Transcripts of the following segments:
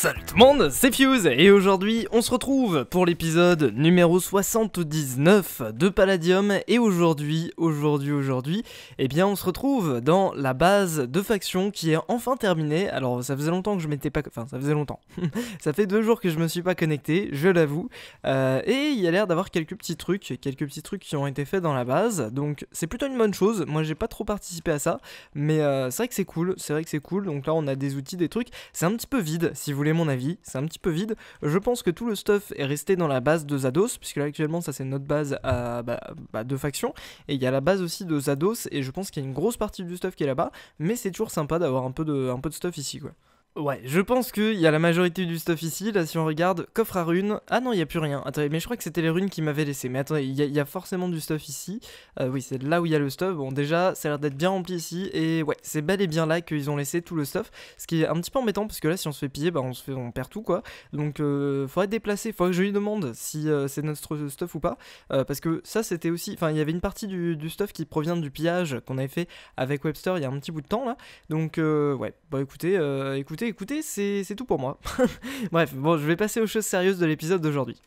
Salut tout le monde, c'est Fuse et aujourd'hui on se retrouve pour l'épisode numéro 79 de Palladium et aujourd'hui, aujourd'hui, aujourd'hui, eh bien on se retrouve dans la base de faction qui est enfin terminée. Alors ça faisait longtemps que je m'étais pas... Enfin ça faisait longtemps. ça fait deux jours que je me suis pas connecté, je l'avoue. Euh, et il y a l'air d'avoir quelques petits trucs, quelques petits trucs qui ont été faits dans la base. Donc c'est plutôt une bonne chose, moi j'ai pas trop participé à ça, mais euh, c'est vrai que c'est cool, c'est vrai que c'est cool. Donc là on a des outils, des trucs, c'est un petit peu vide si vous voulez mon avis, c'est un petit peu vide. Je pense que tout le stuff est resté dans la base de Zados, puisque là actuellement ça c'est notre base bah, bah, de faction, factions, et il y a la base aussi de Zados, et je pense qu'il y a une grosse partie du stuff qui est là-bas, mais c'est toujours sympa d'avoir un, un peu de stuff ici quoi. Ouais, je pense qu'il y a la majorité du stuff ici. Là, si on regarde, coffre à runes. Ah non, il n'y a plus rien. Attendez, mais je crois que c'était les runes qui m'avaient laissé. Mais attendez, il y, a forcément du stuff ici. Euh, oui, c'est là où il y a le stuff. Bon, déjà, ça a l'air d'être bien rempli ici. Et ouais, c'est bel et bien là qu'ils ont laissé tout le stuff. Ce qui est un petit peu embêtant parce que là, si on se fait piller, bah, on, se on perd tout quoi. Donc, euh, faudrait déplacer. Faudrait que je lui demande si euh, c'est notre stuff ou pas. Euh, parce que ça, c'était aussi. Enfin, il y avait une partie du, stuff qui provient du pillage qu'on avait fait avec Webster il y a un petit bout de temps là. Donc, ouais, bah écoutez, écoutez écoutez, écoutez, c'est tout pour moi. Bref, bon, je vais passer aux choses sérieuses de l'épisode d'aujourd'hui.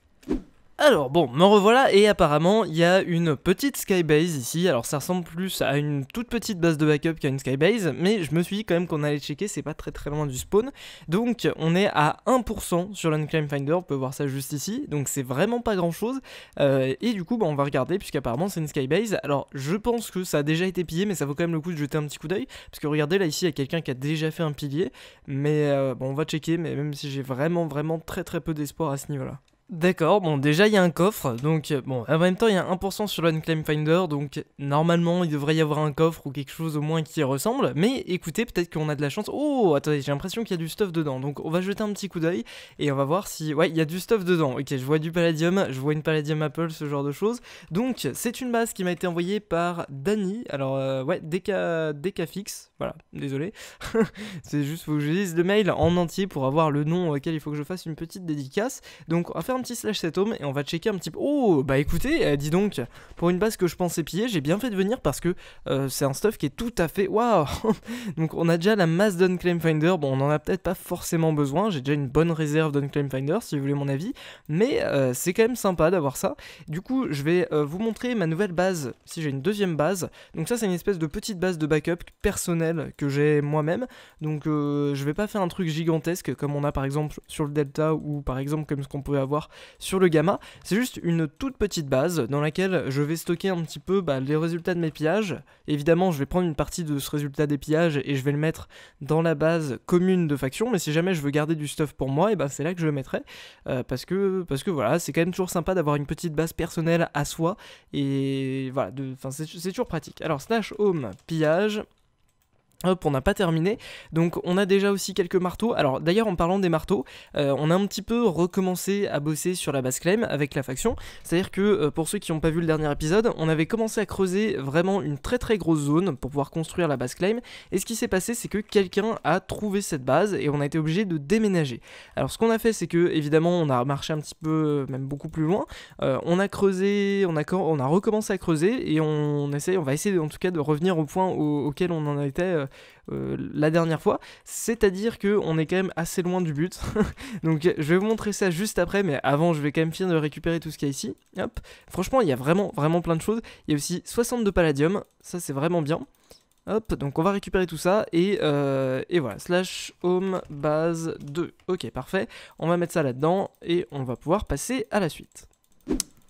Alors bon, me revoilà et apparemment il y a une petite skybase ici, alors ça ressemble plus à une toute petite base de backup qu'à une skybase, mais je me suis dit quand même qu'on allait checker, c'est pas très très loin du spawn, donc on est à 1% sur l'Unclaim Finder, on peut voir ça juste ici, donc c'est vraiment pas grand chose, euh, et du coup bah, on va regarder puisqu'apparemment c'est une skybase, alors je pense que ça a déjà été pillé mais ça vaut quand même le coup de jeter un petit coup d'œil, parce que regardez là ici il y a quelqu'un qui a déjà fait un pilier, mais euh, bon on va checker, mais même si j'ai vraiment vraiment très très peu d'espoir à ce niveau là. D'accord, bon déjà il y a un coffre, donc euh, bon, en même temps il y a 1% sur l'Unclaim Finder, donc normalement il devrait y avoir un coffre ou quelque chose au moins qui ressemble, mais écoutez, peut-être qu'on a de la chance. Oh, attendez, j'ai l'impression qu'il y a du stuff dedans, donc on va jeter un petit coup d'œil et on va voir si... Ouais, il y a du stuff dedans, ok, je vois du palladium, je vois une palladium apple, ce genre de choses. Donc c'est une base qui m'a été envoyée par Danny, alors euh, ouais, DK, DKFix, voilà, désolé, c'est juste faut que je lise le mail en entier pour avoir le nom auquel il faut que je fasse une petite dédicace, donc on va faire petit slash cet home et on va checker un petit peu. Oh, bah écoutez, eh, dis donc, pour une base que je pensais piller, j'ai bien fait de venir parce que euh, c'est un stuff qui est tout à fait. Waouh Donc on a déjà la masse d'un claim Finder. Bon, on en a peut-être pas forcément besoin. J'ai déjà une bonne réserve d'un claim Finder, si vous voulez mon avis. Mais euh, c'est quand même sympa d'avoir ça. Du coup, je vais euh, vous montrer ma nouvelle base. Si j'ai une deuxième base. Donc ça, c'est une espèce de petite base de backup personnelle que j'ai moi-même. Donc je vais pas faire un truc gigantesque comme on a par exemple sur le Delta ou par exemple comme ce qu'on pouvait avoir sur le gamma. C'est juste une toute petite base dans laquelle je vais stocker un petit peu bah, les résultats de mes pillages. Évidemment, je vais prendre une partie de ce résultat des pillages et je vais le mettre dans la base commune de faction, mais si jamais je veux garder du stuff pour moi, et ben c'est là que je le mettrai. Euh, parce, que, parce que voilà, c'est quand même toujours sympa d'avoir une petite base personnelle à soi. Et voilà, c'est toujours pratique. Alors, slash home, pillage. Hop, on n'a pas terminé. Donc on a déjà aussi quelques marteaux. Alors d'ailleurs en parlant des marteaux, euh, on a un petit peu recommencé à bosser sur la base claim avec la faction. C'est-à-dire que euh, pour ceux qui n'ont pas vu le dernier épisode, on avait commencé à creuser vraiment une très très grosse zone pour pouvoir construire la base claim. Et ce qui s'est passé c'est que quelqu'un a trouvé cette base et on a été obligé de déménager. Alors ce qu'on a fait c'est que évidemment on a marché un petit peu, même beaucoup plus loin. Euh, on a creusé, on a, recommencé à creuser et on, essaye, on va essayer en tout cas de revenir au point auquel on en était euh, la dernière fois. C'est-à-dire qu'on est quand même assez loin du but. Donc je vais vous montrer ça juste après, mais avant je vais quand même finir de récupérer tout ce qu'il y a ici. Hop. Franchement, il y a vraiment, vraiment plein de choses. Il y a aussi 62 palladium, ça c'est vraiment bien. Hop, donc on va récupérer tout ça et, euh, et, voilà, slash home base 2. Ok, parfait. On va mettre ça là-dedans et on va pouvoir passer à la suite.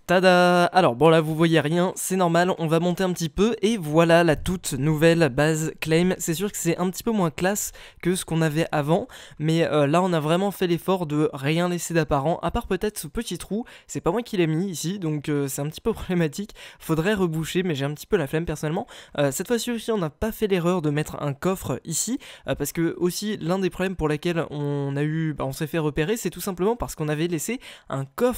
Tada Alors bon là vous voyez rien, c'est normal, on va monter un petit peu et voilà la toute nouvelle base claim. C'est sûr que c'est un petit peu moins classe que ce qu'on avait avant, mais euh, là on a vraiment fait l'effort de rien laisser d'apparent, à part peut-être ce petit trou, c'est pas moi qui l'ai mis ici, donc euh, c'est un petit peu problématique, faudrait reboucher mais j'ai un petit peu la flemme personnellement. Euh, cette fois-ci aussi on n'a pas fait l'erreur de mettre un coffre ici, parce que aussi l'un des problèmes pour lesquels on a eu, bah, on s'est fait repérer, c'est tout simplement parce qu'on avait laissé un coffre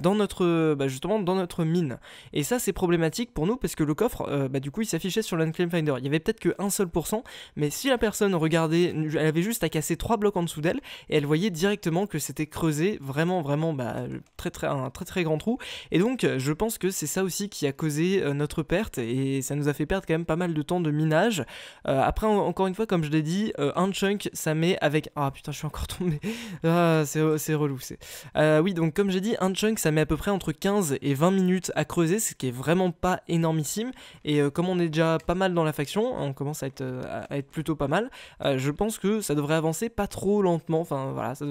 dans notre bah, justement dans notre mine. Et ça c'est problématique pour nous parce que le coffre, euh, bah, du coup il s'affichait sur l'Unclaim Finder. Il y avait peut-être que un seul pourcent, mais si la personne regardait, elle avait juste à casser trois blocs en dessous d'elle et elle voyait directement que c'était creusé vraiment vraiment bah, très, très, un très très grand trou. Et donc je pense que c'est ça aussi qui a causé euh, notre perte et ça nous a fait perdre quand même pas mal de temps de minage. Euh, après encore une fois comme je l'ai dit, un chunk ça met avec... Ah putain je suis encore tombé. Ah, c'est relou. c'est oui donc comme j'ai dit, un chunk ça met à peu près entre 15 15 et 20 minutes à creuser, ce qui est vraiment pas énormissime. Et euh, comme on est déjà pas mal dans la faction, on commence à être, euh, plutôt pas mal, euh, je pense que ça devrait avancer pas trop lentement. Enfin voilà, ça,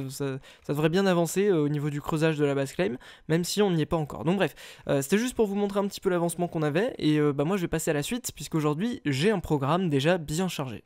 devrait bien avancer au niveau du creusage de la base claim, même si on n'y est pas encore. Donc bref, c'était juste pour vous montrer un petit peu l'avancement qu'on avait. Et bah moi je vais passer à la suite, puisqu'aujourd'hui j'ai un programme déjà bien chargé.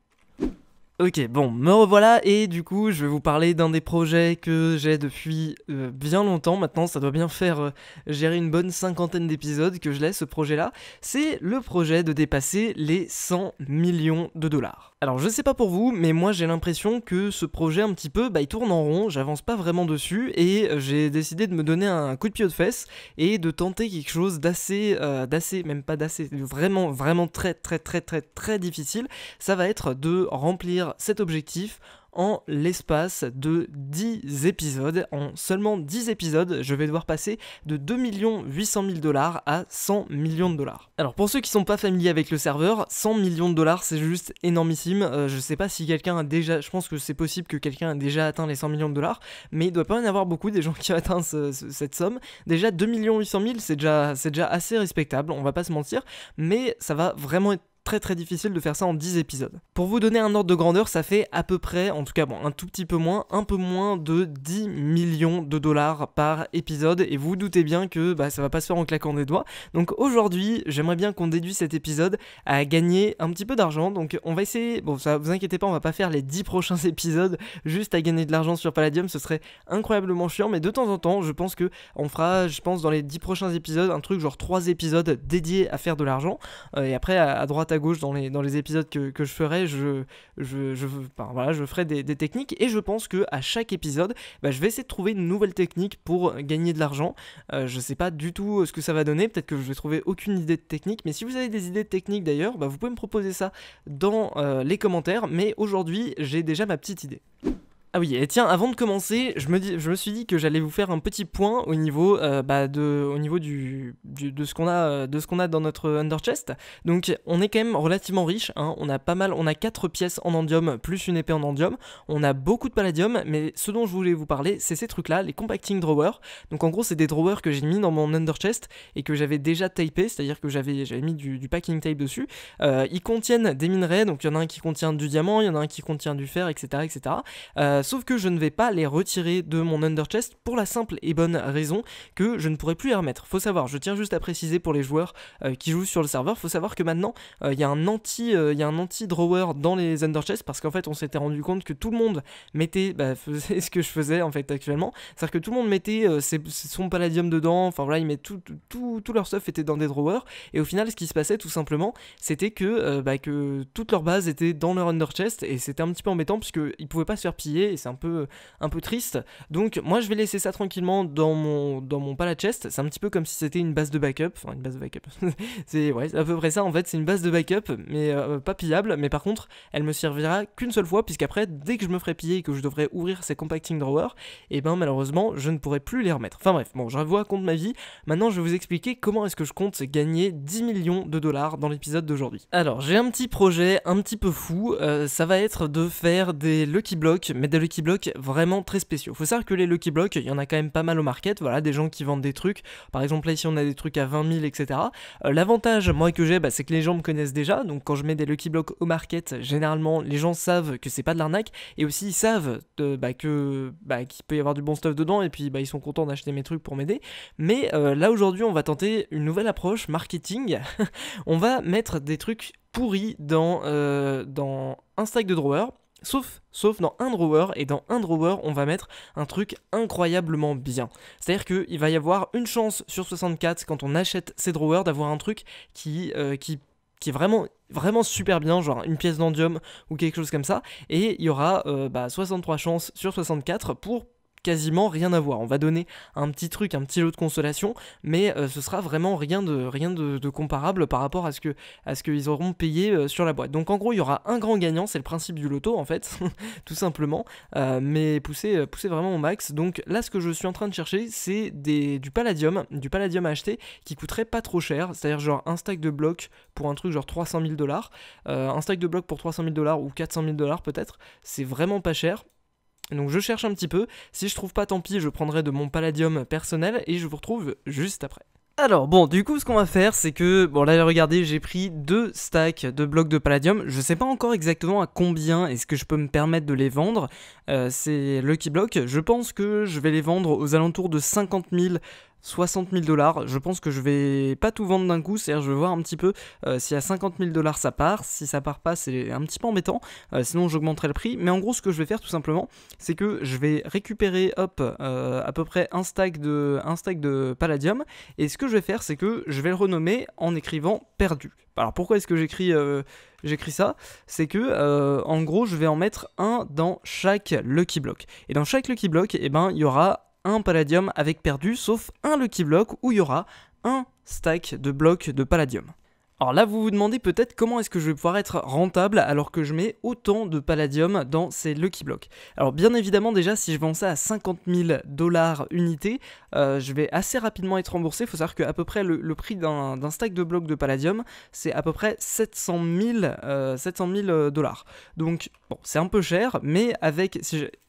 Ok, bon, me revoilà et du coup je vais vous parler d'un des projets que j'ai depuis euh, bien longtemps maintenant, ça doit bien faire euh, gérer une bonne cinquantaine d'épisodes que je laisse ce projet-là, c'est le projet de dépasser les 100 millions de dollars. Alors je sais pas pour vous, mais moi j'ai l'impression que ce projet un petit peu, bah il tourne en rond, j'avance pas vraiment dessus et euh, j'ai décidé de me donner un coup de pied de fesses et de tenter quelque chose d'assez, d'assez, même pas d'assez, vraiment, vraiment très très très très très difficile, ça va être de remplir cet objectif en l'espace de 10 épisodes. En seulement 10 épisodes, je vais devoir passer de 2 800 000 dollars à 100 millions de dollars. Alors pour ceux qui sont pas familiers avec le serveur, 100 millions de dollars c'est juste énormissime. Euh, je sais pas si quelqu'un a déjà, je pense que c'est possible que quelqu'un ait déjà atteint les 100 millions de dollars, mais il doit pas en avoir beaucoup des gens qui ont atteint cette somme. Déjà 2 800 000 c'est déjà, c'est déjà assez respectable, on va pas se mentir, mais ça va vraiment être très très difficile de faire ça en 10 épisodes. Pour vous donner un ordre de grandeur, ça fait à peu près, en tout cas bon, un tout petit peu moins, un peu moins de 10 millions de dollars par épisode, et vous, vous doutez bien que bah, ça va pas se faire en claquant des doigts. Donc aujourd'hui, j'aimerais bien qu'on déduise cet épisode à gagner un petit peu d'argent, donc on va essayer, bon ça vous inquiétez pas, on va pas faire les 10 prochains épisodes juste à gagner de l'argent sur Palladium, ce serait incroyablement chiant, mais de temps en temps, je pense que on fera, je pense dans les 10 prochains épisodes, un truc genre 3 épisodes dédiés à faire de l'argent, euh, et après à droite gauche dans les, dans les épisodes que, je ferai, je, je, je, voilà, je ferai des, techniques et je pense que à chaque épisode, bah, je vais essayer de trouver une nouvelle technique pour euh, gagner de l'argent. Euh, je sais pas du tout euh, ce que ça va donner, peut-être que je vais trouver aucune idée de technique, mais si vous avez des idées de technique d'ailleurs, bah, vous pouvez me proposer ça dans les commentaires, mais aujourd'hui j'ai déjà ma petite idée. Ah oui, et tiens, avant de commencer, je me, dis, je me suis dit que j'allais vous faire un petit point au niveau, euh, bah, de, au niveau du, de ce qu'on a, euh, de ce qu'on a dans notre underchest. Donc, on est quand même relativement riche. Hein. On a pas mal, on a quatre pièces en endium plus une épée en endium. On a beaucoup de palladium, mais ce dont je voulais vous parler, c'est ces trucs-là, les compacting drawers. Donc, en gros, c'est des drawers que j'ai mis dans mon underchest et que j'avais déjà tapé, c'est-à-dire que j'avais, j'avais mis du, packing tape dessus. Euh, ils contiennent des minerais, donc il y en a un qui contient du diamant, il y en a un qui contient du fer, etc., etc sauf que je ne vais pas les retirer de mon underchest pour la simple et bonne raison que je ne pourrai plus les remettre. Faut savoir, je tiens juste à préciser pour les joueurs euh, qui jouent sur le serveur, faut savoir que maintenant euh, il y a un anti, euh, il y un anti drawer dans les underchests parce qu'en fait on s'était rendu compte que tout le monde mettait, bah, faisait ce que je faisais en fait actuellement, c'est-à-dire que tout le monde mettait son palladium dedans, enfin voilà, ils mettaient tout, leur stuff était dans des drawers et au final ce qui se passait tout simplement c'était que, bah, que toute leur base était dans leur underchest et c'était un petit peu embêtant puisqu'ils pouvaient pas se faire piller c'est un peu, un peu triste. Donc moi je vais laisser ça tranquillement dans mon, dans mon chest. C'est un petit peu comme si c'était une base de backup. Enfin une base de backup. c'est ouais, à peu près ça en fait. C'est une base de backup mais euh, pas pillable. Mais par contre elle me servira qu'une seule fois puisqu'après dès que je me ferai piller et que je devrais ouvrir ces compacting drawers, et eh ben malheureusement je ne pourrai plus les remettre. Enfin bref, bon je revois compte ma vie. Maintenant je vais vous expliquer comment est-ce que je compte gagner 10 millions de dollars dans l'épisode d'aujourd'hui. Alors j'ai un petit projet un petit peu fou. Euh, ça va être de faire des lucky blocks mais Lucky Blocks vraiment très spéciaux. Faut savoir que les Lucky Blocks, il y en a quand même pas mal au market, voilà, des gens qui vendent des trucs. Par exemple, là, ici, on a des trucs à 20 000, etc. L'avantage, moi, que j'ai, bah, c'est que les gens me connaissent déjà. Donc, quand je mets des Lucky Blocks au market, généralement, les gens savent que c'est pas de l'arnaque. Et aussi, ils savent bah, que bah, qu'il peut y avoir du bon stuff dedans. Et puis, bah, ils sont contents d'acheter mes trucs pour m'aider. Mais euh, là, aujourd'hui, on va tenter une nouvelle approche marketing. on va mettre des trucs pourris dans, euh, dans un stack de drawers Sauf, sauf dans un drawer, et dans un drawer, on va mettre un truc incroyablement bien. C'est-à-dire qu'il va y avoir une chance sur 64 quand on achète ces drawers d'avoir un truc qui, euh, qui qui est vraiment vraiment super bien, genre une pièce d'endium ou quelque chose comme ça, et il y aura 63 euh, bah, chances sur 64 pour quasiment rien à voir. On va donner un petit truc, un petit lot de consolation, mais euh, ce sera vraiment rien de rien de, comparable par rapport à ce que à ce qu'ils auront payé euh, sur la boîte. Donc en gros, il y aura un grand gagnant, c'est le principe du loto en fait, tout simplement. Euh, mais poussez pousser vraiment au max. Donc là, ce que je suis en train de chercher, c'est des du palladium, du palladium acheté acheter qui coûterait pas trop cher, c'est-à-dire genre un stack de blocs pour un truc genre 300 000 dollars, un stack de blocs pour 300 000 dollars ou 400 000 dollars peut-être. C'est vraiment pas cher donc je cherche un petit peu, si je trouve pas tant pis, je prendrai de mon palladium personnel et je vous retrouve juste après. Alors bon, du coup ce qu'on va faire c'est que, bon là regardez j'ai pris deux stacks de blocs de palladium, je sais pas encore exactement à combien est-ce que je peux me permettre de les vendre, euh, c'est Lucky Block, je pense que je vais les vendre aux alentours de 50 000 60 000 dollars. Je pense que je vais pas tout vendre d'un coup, c'est-à-dire je vais voir un petit peu euh, si à 50 000 dollars ça part, si ça part pas c'est un petit peu embêtant, euh, sinon j'augmenterai le prix. Mais en gros ce que je vais faire tout simplement, c'est que je vais récupérer hop euh, à peu près un stack de un stack de palladium et ce que je vais faire c'est que je vais le renommer en écrivant perdu. Alors pourquoi est-ce que j'écris j'écris ça, c'est que en gros je vais en mettre un dans chaque lucky block. Et dans chaque lucky block, et eh ben, il y aura un palladium avec perdu, sauf un lucky block où il y aura un stack de blocs de palladium. Alors là, vous vous demandez peut-être comment est-ce que je vais pouvoir être rentable alors que je mets autant de palladium dans ces lucky blocks. Alors bien évidemment déjà, si je vends ça à 50 000 dollars unité, euh, je vais assez rapidement être remboursé. Il faut savoir qu'à peu près le, prix d'un stack de blocs de palladium, c'est à peu près 700 000 euh, dollars. Donc bon, c'est un peu cher, mais avec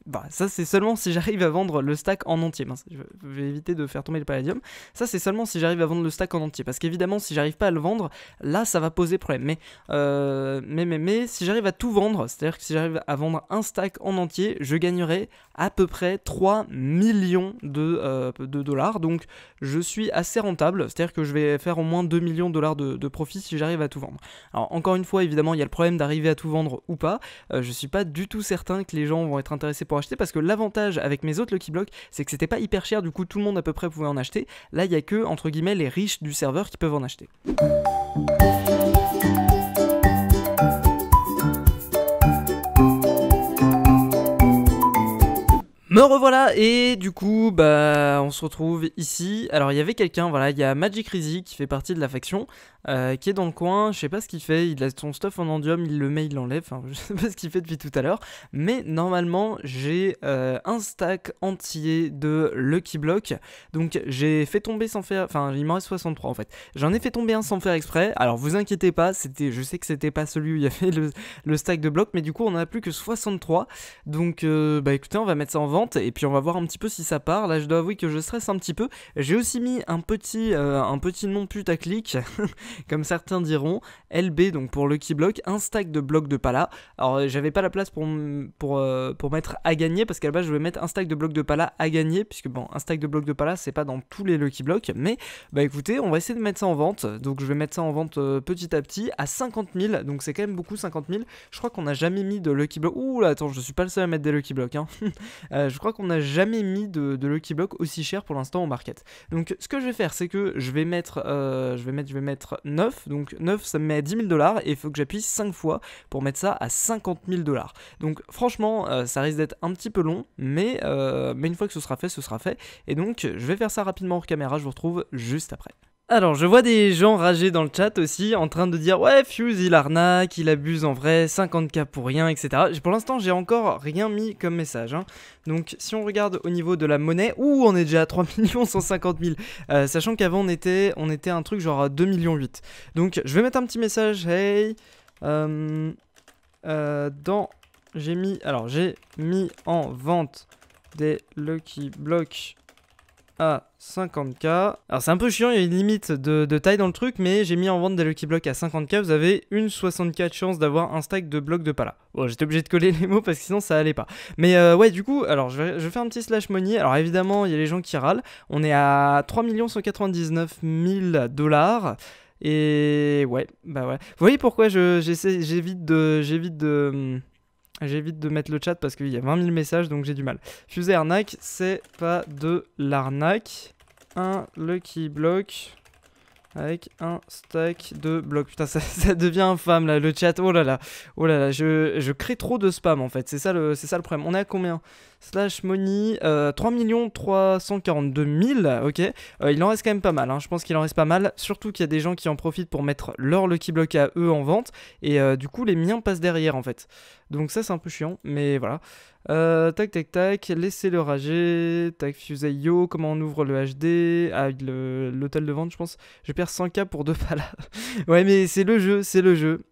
bah, ça, c'est seulement si j'arrive à vendre le stack en entier. je vais éviter de faire tomber le palladium. Ça, c'est seulement si j'arrive à vendre le stack en entier. Parce qu'évidemment, si j'arrive pas à le vendre, là, ça va poser problème. Mais, euh, mais, mais, si j'arrive à tout vendre, c'est-à-dire que si j'arrive à vendre un stack en entier, je gagnerai à peu près 3 millions euh, de, dollars. Donc, je suis assez rentable. C'est-à-dire que je vais faire au moins 2 millions de dollars de, de profit si j'arrive à tout vendre. Alors, encore une fois, évidemment, il y a le problème d'arriver à tout vendre ou pas. Euh, je suis pas du tout certain que les gens vont être intéressés pour acheter parce que l'avantage avec mes autres Lucky Blocks, c'est que c'était pas hyper cher, du coup tout le monde à peu près pouvait en acheter. Là, il y a que, entre guillemets, les riches du serveur qui peuvent en acheter. Me revoilà et du coup bah on se retrouve ici. Alors il y avait quelqu'un, voilà, il y a Magic Rizzy qui fait partie de la faction. Euh, qui est dans le coin. Je sais pas ce qu'il fait, il a son stuff en endium, il le met, il l'enlève. Enfin, je sais pas ce qu'il fait depuis tout à l'heure. Mais normalement, j'ai euh, un stack entier de Lucky Block. Donc j'ai fait tomber sans faire. Enfin, il m'en reste 63 en fait. J'en ai fait tomber un sans faire exprès. Alors vous inquiétez pas, c'était, je sais que c'était pas celui où il y avait le, stack de blocs, mais du coup on en a plus que 63. Donc euh, bah écoutez, on va mettre ça en vente et puis on va voir un petit peu si ça part. Là, je dois avouer que je stresse un petit peu. J'ai aussi mis un petit, un petit nom putaclic comme certains diront. LB, donc pour Lucky Block, un stack de blocs de pala. Alors euh, j'avais pas la place pour, pour, euh, pour mettre à gagner, parce qu'à la base je vais mettre un stack de blocs de pala à gagner, puisque bon, un stack de blocs de pala c'est pas dans tous les Lucky Blocks, mais bah écoutez, on va essayer de mettre ça en vente. Donc je vais mettre ça en vente euh, petit à petit à 50 000, donc c'est quand même beaucoup 50 000. Je crois qu'on n'a jamais mis de Lucky Block. Ouh là, attends, je suis pas le seul à mettre des Lucky Blocks. Hein. je crois qu'on n'a jamais mis de, Lucky Block aussi cher pour l'instant au market. Donc ce que je vais faire, c'est que je vais mettre, je vais mettre, je vais mettre 9, donc 9 ça me met à 10 000 dollars et il faut que j'appuie 5 fois pour mettre ça à 50 000 dollars. Donc franchement euh, ça risque d'être un petit peu long mais, euh, mais une fois que ce sera fait ce sera fait et donc je vais faire ça rapidement hors caméra, je vous retrouve juste après. Alors, je vois des gens rager dans le chat aussi, en train de dire ouais, Fuse il arnaque, il abuse en vrai, 50k pour rien, etc. Pour l'instant, j'ai encore rien mis comme message. Hein. Donc, si on regarde au niveau de la monnaie, ouh, on est déjà à 3 150 000, sachant qu'avant on était, on était un truc genre à 2 millions 8. Donc, je vais mettre un petit message, hey, euh, euh, dans, j'ai mis, alors j'ai mis en vente des Lucky Blocks à 50k. Alors c'est un peu chiant, il y a une limite de, taille dans le truc, mais j'ai mis en vente des Lucky Blocks à 50k, vous avez une 64 chance d'avoir un stack de blocs de pala. Bon, j'étais obligé de coller les mots parce que sinon ça allait pas. Mais euh, ouais, du coup, alors je vais, je faire un petit slash money. Alors évidemment, il y a les gens qui râlent. On est à 3 199 000 dollars. Et ouais, bah ouais. Vous voyez pourquoi j'évite de, j'évite de, hum, J'évite de mettre le chat parce qu'il y a 20 000 messages donc j'ai du mal. Fusée arnaque, c'est pas de l'arnaque. Un lucky block avec un stack de blocs. Putain, ça, devient infâme là, le chat. Oh là là, oh là là, je, crée trop de spam en fait. C'est ça, ça le problème. On est à combien Slash Money, 3 342 000, ok. Euh, il en reste quand même pas mal, hein. je pense qu'il en reste pas mal, surtout qu'il y a des gens qui en profitent pour mettre leur Lucky Block à eux en vente, et euh, du coup les miens passent derrière en fait. Donc ça c'est un peu chiant, mais voilà. Euh, tac tac tac, laissez-le rager, tac yo, comment on ouvre le HD, ah, l'hôtel de vente je pense, je perds 100k pour deux là. ouais mais c'est le jeu, c'est le jeu.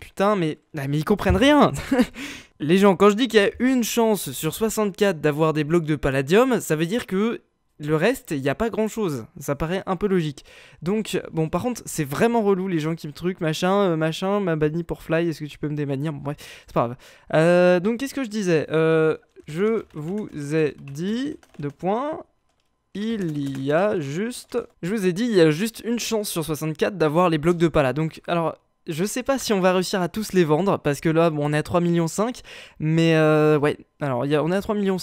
Putain mais, ah, mais ils comprennent rien Les gens, quand je dis qu'il y a une chance sur 64 d'avoir des blocs de palladium, ça veut dire que le reste, il n'y a pas grand chose. Ça paraît un peu logique. Donc, bon, par contre, c'est vraiment relou les gens qui me truquent, machin, euh, machin, m'a banni pour fly, est-ce que tu peux me démanir bon, c'est pas grave. Euh, donc, qu'est-ce que je disais euh, Je vous ai dit, de points, il y a juste... Je vous ai dit, il y a juste une chance sur 64 d'avoir les blocs de pala. Donc, alors, je sais pas si on va réussir à tous les vendre, parce que là, bon, on est à 3 millions, mais euh, ouais, alors on est à 3 millions,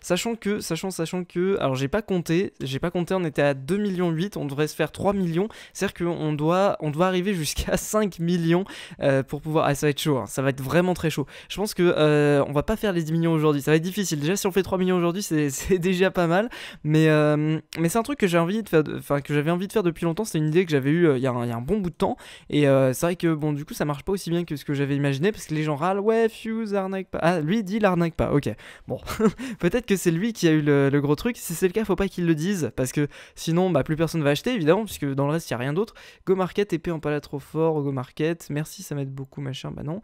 sachant que, sachant, sachant que, alors j'ai pas compté, j'ai pas compté, on était à 2 millions, 8 on devrait se faire 3 millions, c'est-à-dire qu'on doit, on doit arriver jusqu'à 5 millions euh, pour pouvoir, ah ça va être chaud, hein, ça va être vraiment très chaud, je pense que euh, on va pas faire les 10 millions aujourd'hui, ça va être difficile, déjà si on fait 3 millions aujourd'hui, c'est déjà pas mal, mais, mais c'est un truc que j'ai envie j'avais envie de faire depuis longtemps, C'est une idée que j'avais eu il y, a un bon bout de temps, et c'est vrai que bon, du coup, ça marche pas aussi bien que ce que j'avais imaginé parce que les gens râlent ouais, Fuse arnaque pas. Ah, lui dit l'arnaque pas. Ok, bon, peut-être que c'est lui qui a eu le, gros truc. Si c'est le cas, faut pas qu'il le dise parce que sinon, bah, plus personne va acheter évidemment, puisque dans le reste, il y a rien d'autre. Go Market, épée en palais trop fort, Go Market, merci, ça m'aide beaucoup, machin. Bah non,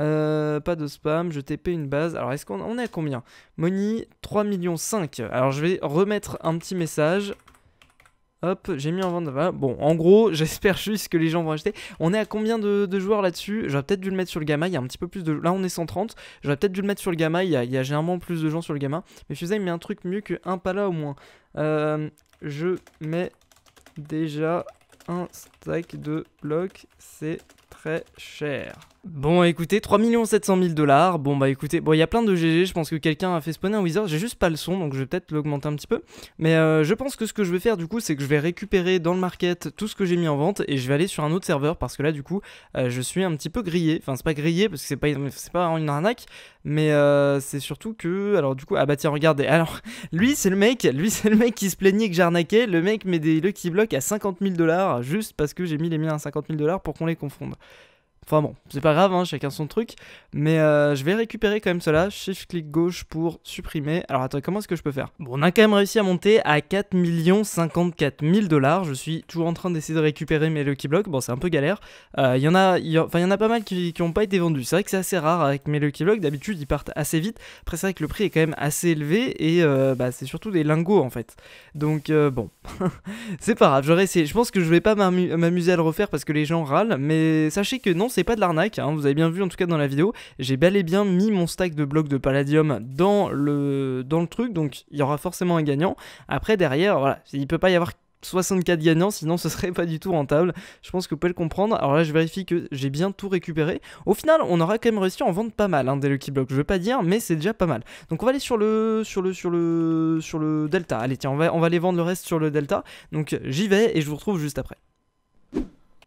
euh, pas de spam, je TP une base. Alors, est-ce qu'on on est à combien Money 3 millions 5. Alors, je vais remettre un petit message Hop, j'ai mis en vente. Bon, en gros, j'espère juste que les gens vont acheter. On est à combien de, joueurs là-dessus J'aurais peut-être dû le mettre sur le gamma. Il y a un petit peu plus de. Là, on est 130. J'aurais peut-être dû le mettre sur le gamma. Il y a, généralement plus de gens sur le gamma. Mais il met un truc mieux qu'un pala au moins. Euh, je mets déjà un stack de blocs. C'est très cher. Bon, écoutez, 3 700 000 dollars. Bon, bah écoutez, bon, il y a plein de GG. Je pense que quelqu'un a fait spawner un wizard. J'ai juste pas le son, donc je vais peut-être l'augmenter un petit peu. Mais euh, je pense que ce que je vais faire du coup, c'est que je vais récupérer dans le market tout ce que j'ai mis en vente et je vais aller sur un autre serveur parce que là, du coup, euh, je suis un petit peu grillé. Enfin, c'est pas grillé parce que c'est pas, pas une arnaque, mais euh, c'est surtout que. Alors, du coup, ah bah tiens, regardez. Alors, lui, c'est le mec. Lui, c'est le mec qui se plaignait que j'arnaquais. Le mec met des Lucky Blocks à 50 000 dollars juste parce que j'ai mis les miens à 50 000 dollars pour qu'on les confonde. Enfin bon, c'est pas grave, hein, chacun son truc. Mais euh, je vais récupérer quand même cela. Shift-clic gauche pour supprimer. Alors attends, comment est-ce que je peux faire Bon, on a quand même réussi à monter à 4 54 000 dollars. Je suis toujours en train d'essayer de récupérer mes Lucky Blocks. Bon, c'est un peu galère. Il euh, y, en a, y en a pas mal qui n'ont pas été vendus. C'est vrai que c'est assez rare avec mes Lucky Blocks. D'habitude, ils partent assez vite. Après, c'est vrai que le prix est quand même assez élevé. Et euh, bah, c'est surtout des lingots en fait. Donc bon, c'est pas grave. J'aurais essayé. Je pense que je vais pas m'amuser à le refaire parce que les gens râlent. Mais sachez que non, c'est pas de l'arnaque, hein, vous avez bien vu en tout cas dans la vidéo, j'ai bel et bien mis mon stack de blocs de palladium dans le, dans le truc, donc il y aura forcément un gagnant. Après derrière, voilà, il peut pas y avoir 64 gagnants, sinon ce serait pas du tout rentable. Je pense que vous pouvez le comprendre. Alors là, je vérifie que j'ai bien tout récupéré. Au final, on aura quand même réussi à en vendre pas mal hein, des Lucky Blocks. Je veux pas dire, mais c'est déjà pas mal. Donc on va aller sur le, sur le, sur le, sur le Delta. Allez, tiens, on va, on va aller vendre le reste sur le Delta. Donc j'y vais et je vous retrouve juste après.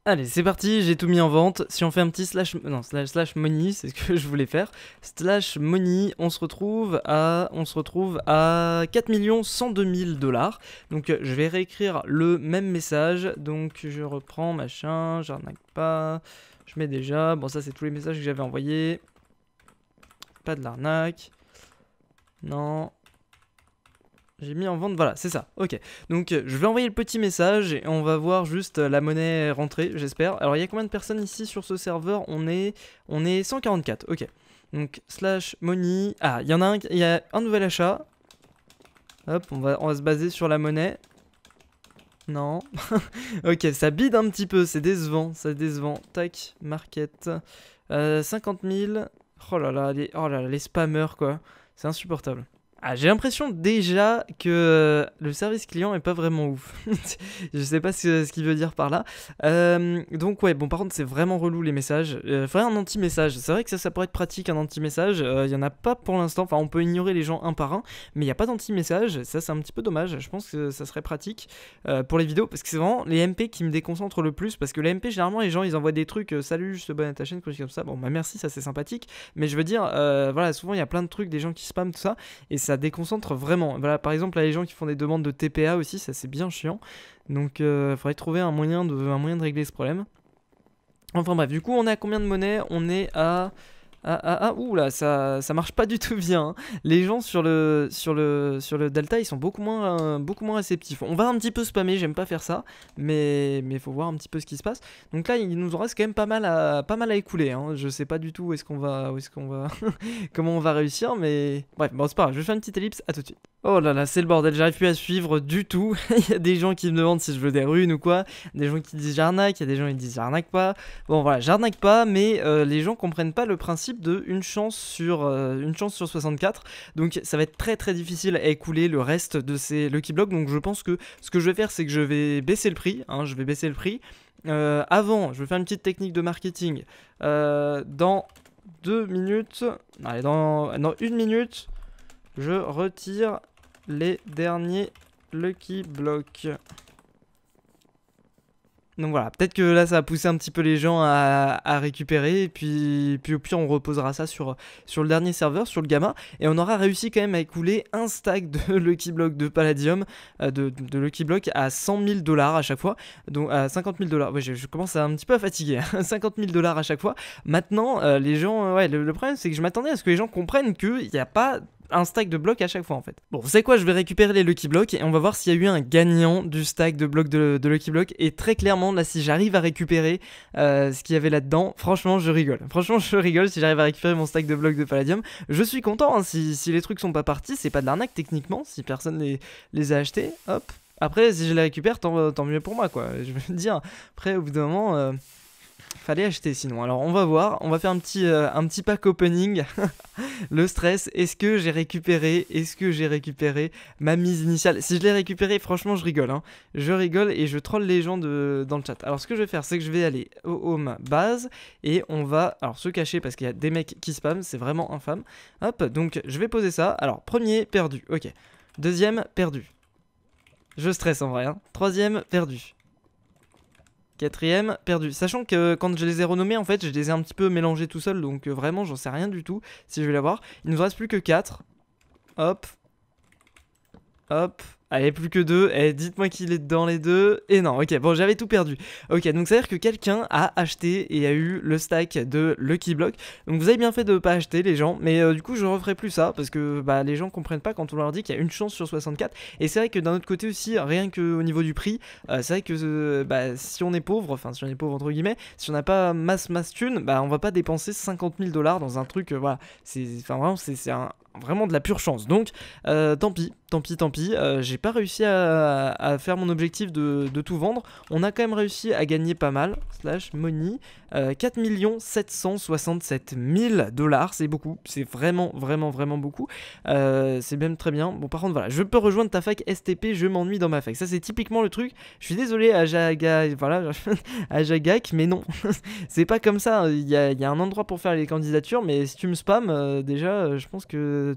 Allez, c'est parti, j'ai tout mis en vente. Si on fait un petit slash, non, slash, money, c'est ce que je voulais faire. Slash money, on se retrouve à, on se retrouve à 4 102 000 dollars. Donc, euh, je vais réécrire le même message. Donc, je reprends, machin, j'arnaque pas. Je mets déjà, bon, ça, c'est tous les messages que j'avais envoyés. Pas de l'arnaque. Non, j'ai mis en vente, voilà, c'est ça, ok. Donc euh, je vais envoyer le petit message et on va voir juste euh, la monnaie rentrée, j'espère. Alors il y a combien de personnes ici sur ce serveur on est, on est 144, ok. Donc slash money, ah, il y en a un, il y a un nouvel achat. Hop, on va, on va se baser sur la monnaie. Non. ok, ça bide un petit peu, c'est décevant, c'est décevant. Tac, market. Euh, 50 000. Oh là là, les, oh là, là, les spammers quoi. C'est insupportable. Ah, j'ai l'impression déjà que euh, le service client est pas vraiment ouf. je sais pas ce, qu'il veut dire par là. Euh, donc ouais, bon par contre c'est vraiment relou les messages. Il euh, faudrait un anti-message. C'est vrai que ça, pourrait être pratique un anti-message. Il n'y y en a pas pour l'instant. Enfin on peut ignorer les gens un par un, mais il y a pas d'anti-message. Ça c'est un petit peu dommage. Je pense que ça serait pratique pour les vidéos parce que c'est vraiment les MP qui me déconcentrent le plus parce que les MP généralement les gens ils envoient des trucs. Salut, je suis bonne à ta chaîne, comme ça. Bon bah merci, ça c'est sympathique. Mais je veux dire voilà souvent il y a plein de trucs des gens qui spamment tout ça et ça déconcentre vraiment. Voilà, par exemple, là, les gens qui font des demandes de TPA aussi, ça c'est bien chiant. Donc, il euh, faudrait trouver un moyen, de, un moyen de régler ce problème. Enfin bref, du coup, on est à combien de monnaie On est à ah, ah, ah, ouh là, ça, ça marche pas du tout bien. Hein. Les gens sur le, sur le, sur le Delta, ils sont beaucoup moins, beaucoup moins réceptifs. On va un petit peu spammer, j'aime pas faire ça, mais il faut voir un petit peu ce qui se passe. Donc là, il nous en reste quand même pas mal à, pas mal à écouler. Hein. Je sais pas du tout est-ce qu'on va, est-ce qu'on va, comment on va réussir, mais bref, bon c'est pas grave, je fais une petite ellipse, à tout de suite. Oh là là, c'est le bordel, j'arrive plus à suivre du tout. Il y a des gens qui me demandent si je veux des runes ou quoi, des gens qui disent j'arnaque, il y a des gens qui disent j'arnaque pas. Bon voilà, j'arnaque pas, mais euh, les gens comprennent pas le principe de une chance sur euh, une chance sur 64. Donc ça va être très très difficile à écouler le reste de ces lucky blocks. Donc je pense que ce que je vais faire, c'est que je vais baisser le prix. Hein, je vais baisser le prix. Euh, avant, je vais faire une petite technique de marketing. dans deux minutes, allez, dans, dans une minute. Je retire les derniers Lucky Blocks. Donc voilà, peut-être que là ça a poussé un petit peu les gens à, récupérer et puis, puis au pire on reposera ça sur, sur le dernier serveur, sur le gamma et on aura réussi quand même à écouler un stack de Lucky Block de Palladium, euh, de, Lucky Block à 100 000 dollars à chaque fois, donc à 50 000 dollars, je, commence à un petit peu à fatiguer, 50 hein, 000 dollars à chaque fois. Maintenant euh, les gens, ouais le, le problème c'est que je m'attendais à ce que les gens comprennent qu'il n'y a pas un stack de blocs à chaque fois en fait. Bon, vous savez quoi, je vais récupérer les Lucky Blocks et on va voir s'il y a eu un gagnant du stack de blocs de, Lucky Blocks. Et très clairement, là, si j'arrive à récupérer euh, ce qu'il y avait là-dedans, franchement, je rigole. Franchement, je rigole si j'arrive à récupérer mon stack de blocs de Palladium. Je suis content, hein, si, les trucs sont pas partis, c'est pas de l'arnaque techniquement, si personne les, les a achetés, hop. Après, si je les récupère, tant, mieux pour moi, quoi. Je veux dire, après, au bout d'un moment... Euh, fallait acheter sinon. Alors on va voir, on va faire un petit, euh, un petit pack opening. le stress, est-ce que j'ai récupéré, est-ce que j'ai récupéré ma mise initiale Si je l'ai récupéré, franchement je rigole. Hein. Je rigole et je troll les gens de, dans le chat. Alors ce que je vais faire, c'est que je vais aller au home base et on va alors se cacher parce qu'il y a des mecs qui spam, c'est vraiment infâme. Hop, donc je vais poser ça. Alors premier perdu, ok. Deuxième perdu. Je stresse en vrai. Hein. Troisième perdu. Quatrième, perdu. Sachant que quand je les ai renommés, en fait, je les ai un petit peu mélangés tout seul, donc euh, vraiment, j'en sais rien du tout si je vais l'avoir. Il nous reste plus que 4. Hop. Hop. Allez, plus que deux. et eh, dites-moi qu'il est dans les deux. Et non, ok, bon, j'avais tout perdu. Ok, donc ça veut dire que quelqu'un a acheté et a eu le stack de Lucky Block. Donc vous avez bien fait de ne pas acheter, les gens. Mais euh, du coup, je ne referai plus ça parce que bah, les gens comprennent pas quand on leur dit qu'il y a une chance sur 64. Et c'est vrai que d'un autre côté aussi, rien qu'au niveau du prix, euh, c'est vrai que euh, bah, si on est pauvre, enfin, si on est pauvre entre guillemets, si on n'a pas masse masse thune, bah, on va pas dépenser 50 000 dollars dans un truc. voilà, c'est vraiment, c'est un vraiment de la pure chance. Donc, tant pis tant pis, tant pis. Euh, j'ai pas réussi à, faire mon objectif de, tout vendre. On a quand même réussi à gagner pas mal. Slash money. 4 767 000 dollars. C'est beaucoup. C'est vraiment, vraiment, vraiment beaucoup. Euh, c'est même très bien. Bon, par contre, voilà. Je peux rejoindre ta fac STP. Je m'ennuie dans ma fac. Ça, c'est typiquement le truc. Je suis désolé à Voilà. à Mais non. c'est pas comme ça. Il y y a, un endroit pour faire les candidatures. Mais si tu me spams, euh, déjà, je pense que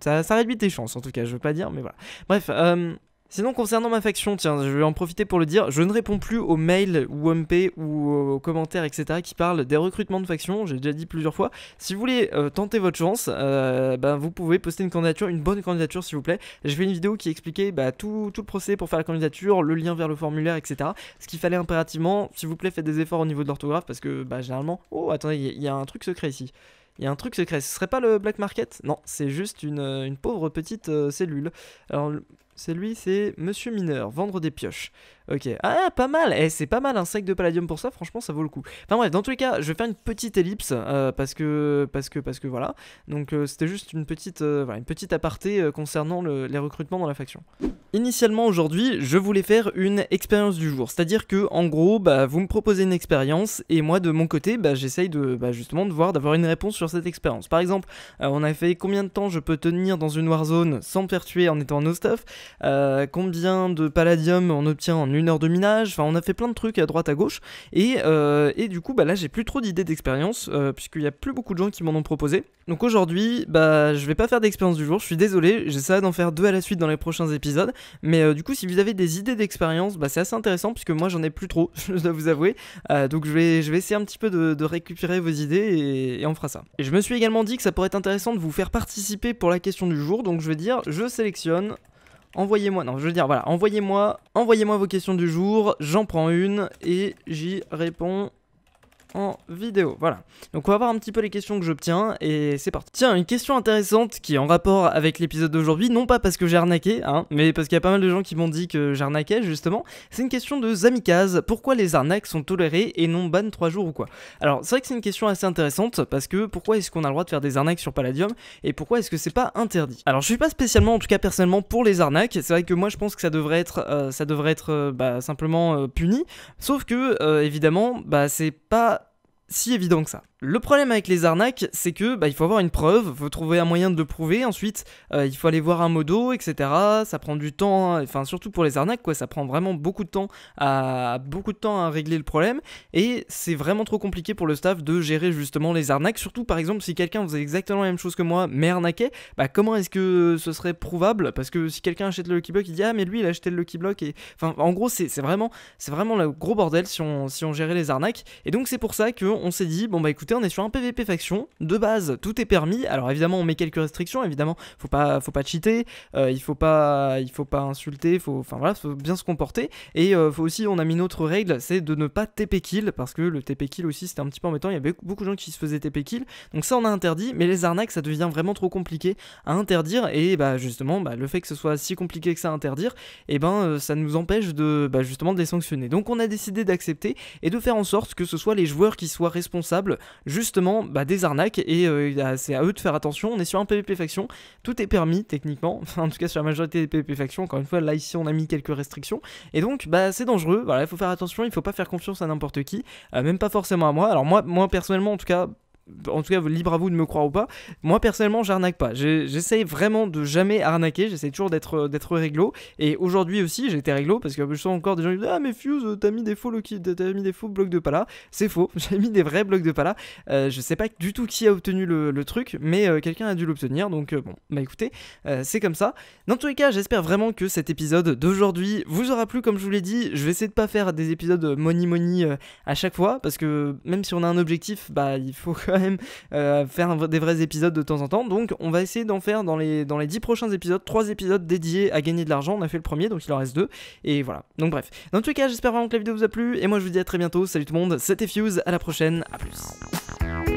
ça, réduit tes chances en tout cas, je veux pas dire, mais voilà. Bref, euh, Sinon, concernant ma faction, tiens, je vais en profiter pour le dire, je ne réponds plus aux mails ou MP ou aux commentaires, etc., qui parlent des recrutements de factions, j'ai déjà dit plusieurs fois. Si vous voulez euh, tenter votre chance, euh, ben, vous pouvez poster une candidature, une bonne candidature, s'il vous plaît. J'ai fait une vidéo qui expliquait bah, tout, le procès pour faire la candidature, le lien vers le formulaire, etc. Ce qu'il fallait impérativement, s'il vous plaît, faites des efforts au niveau de l'orthographe, parce que bah, généralement, oh, attendez, il y a un truc secret ici. Il y a un truc secret. Ce serait pas le black market Non, c'est juste une, euh, pauvre petite euh, cellule. Alors, c'est lui, c'est Monsieur Mineur, vendre des pioches. Ok. Ah, pas mal eh, C'est pas mal un sac de palladium pour ça, franchement, ça vaut le coup. Enfin bref, dans tous les cas, je vais faire une petite ellipse, euh, parce que, parce que, parce que voilà. Donc euh, c'était juste une petite, euh, une petite aparté concernant les recrutements dans la faction. Initialement aujourd'hui, je voulais faire une expérience du jour, c'est-à-dire que en gros, bah, vous me proposez une expérience et moi de mon côté, bah, j'essaye de bah, justement de voir d'avoir une réponse sur cette expérience. Par exemple, on a fait combien de temps je peux tenir dans une warzone sans me faire tuer en étant no stuff euh, combien de palladium on obtient en une heure de minage, enfin on a fait plein de trucs à droite à gauche, et, euh, du coup bah là j'ai plus trop d'idées d'expérience, euh, puisqu'il y a plus beaucoup de gens qui m'en ont proposé. Donc aujourd'hui, bah je vais pas faire d'expérience du jour, je suis désolé, j'essaie d'en faire deux à la suite dans les prochains épisodes, mais du coup si vous avez des idées d'expérience, bah c'est assez intéressant, puisque moi j'en ai plus trop, je dois vous avouer, donc je vais, je vais essayer un petit peu de, récupérer vos idées et on fera ça. Et je me suis également dit que ça pourrait être intéressant de vous faire participer pour la question du jour, donc je vais dire je sélectionne Envoyez-moi, non, je veux dire, voilà, envoyez-moi, envoyez-moi vos questions du jour, j'en prends une et j'y réponds en vidéo. Voilà. Donc on va voir un petit peu les questions que j'obtiens et c'est parti. Tiens, une question intéressante qui est en rapport avec l'épisode d'aujourd'hui, non pas parce que j'ai arnaqué, hein, mais parce qu'il y a pas mal de gens qui m'ont dit que j'arnaquais justement. C'est une question de Zamikaz. Pourquoi les arnaques sont tolérées et non ban 3 jours ou quoi Alors c'est vrai que c'est une question assez intéressante parce que pourquoi est-ce qu'on a le droit de faire des arnaques sur Palladium et pourquoi est-ce que c'est pas interdit Alors je suis pas spécialement, en tout cas personnellement, pour les arnaques. C'est vrai que moi je pense que ça devrait être, euh, ça devrait être euh, bah, simplement euh, puni. Sauf que évidemment, bah c'est pas si évident que ça. Le problème avec les arnaques, c'est que bah, il faut avoir une preuve, faut trouver un moyen de le prouver. Ensuite, euh, il faut aller voir un modo, etc. Ça prend du temps, hein. enfin surtout pour les arnaques, quoi. Ça prend vraiment beaucoup de temps à beaucoup de temps à régler le problème, et c'est vraiment trop compliqué pour le staff de gérer justement les arnaques. Surtout par exemple si quelqu'un faisait exactement la même chose que moi, mais arnaquait, bah comment est-ce que ce serait prouvable Parce que si quelqu'un achète le Lucky Block, il dit ah mais lui il a acheté le Lucky Block et enfin en gros c'est vraiment c'est vraiment le gros bordel si on si on gérait les arnaques. Et donc c'est pour ça que on s'est dit bon bah écoute on est sur un PVP faction, de base, tout est permis. Alors évidemment, on met quelques restrictions, évidemment, faut pas faut pas cheater, euh, il faut pas il faut pas insulter, faut enfin voilà, faut bien se comporter et euh, faut aussi on a mis une autre règle, c'est de ne pas TP kill parce que le TP kill aussi, c'était un petit peu embêtant, il y avait beaucoup de gens qui se faisaient TP kill. Donc ça on a interdit, mais les arnaques, ça devient vraiment trop compliqué à interdire et bah justement, bah, le fait que ce soit si compliqué que ça à interdire, et eh ben euh, ça nous empêche de bah, justement de les sanctionner. Donc on a décidé d'accepter et de faire en sorte que ce soit les joueurs qui soient responsables justement bah, des arnaques et euh, c'est à eux de faire attention. On est sur un PVP faction, tout est permis techniquement, en tout cas sur la majorité des PVP factions. Encore une fois, là ici on a mis quelques restrictions et donc bah, c'est dangereux. Voilà, il faut faire attention, il faut pas faire confiance à n'importe qui, euh, même pas forcément à moi. Alors moi, moi personnellement en tout cas, en tout cas, libre à vous de me croire ou pas. Moi, personnellement, j'arnaque pas. J'essaye vraiment de jamais arnaquer. j'essaye toujours d'être euh, d'être réglo. Et aujourd'hui aussi, j'étais réglo parce que je sens encore des gens qui disent Ah, mais Fuse, t'as mis des faux, as mis des faux blocs de pala. C'est faux. J'ai mis des vrais blocs de pala. Euh, je sais pas du tout qui a obtenu le, truc, mais euh, quelqu'un a dû l'obtenir. Donc, bon, bah écoutez, c'est comme ça. Dans tous les cas, j'espère vraiment que cet épisode d'aujourd'hui vous aura plu. Comme je vous l'ai dit, je vais essayer de pas faire des épisodes money money à chaque fois parce que même si on a un objectif, bah il faut que même euh, faire des vrais épisodes de temps en temps. Donc on va essayer d'en faire dans les, dans les 10 prochains épisodes, trois épisodes dédiés à gagner de l'argent. On a fait le premier, donc il en reste deux Et voilà. Donc bref. Dans tous les cas, j'espère vraiment que la vidéo vous a plu. Et moi je vous dis à très bientôt. Salut tout le monde, c'était Fuse, à la prochaine, à plus.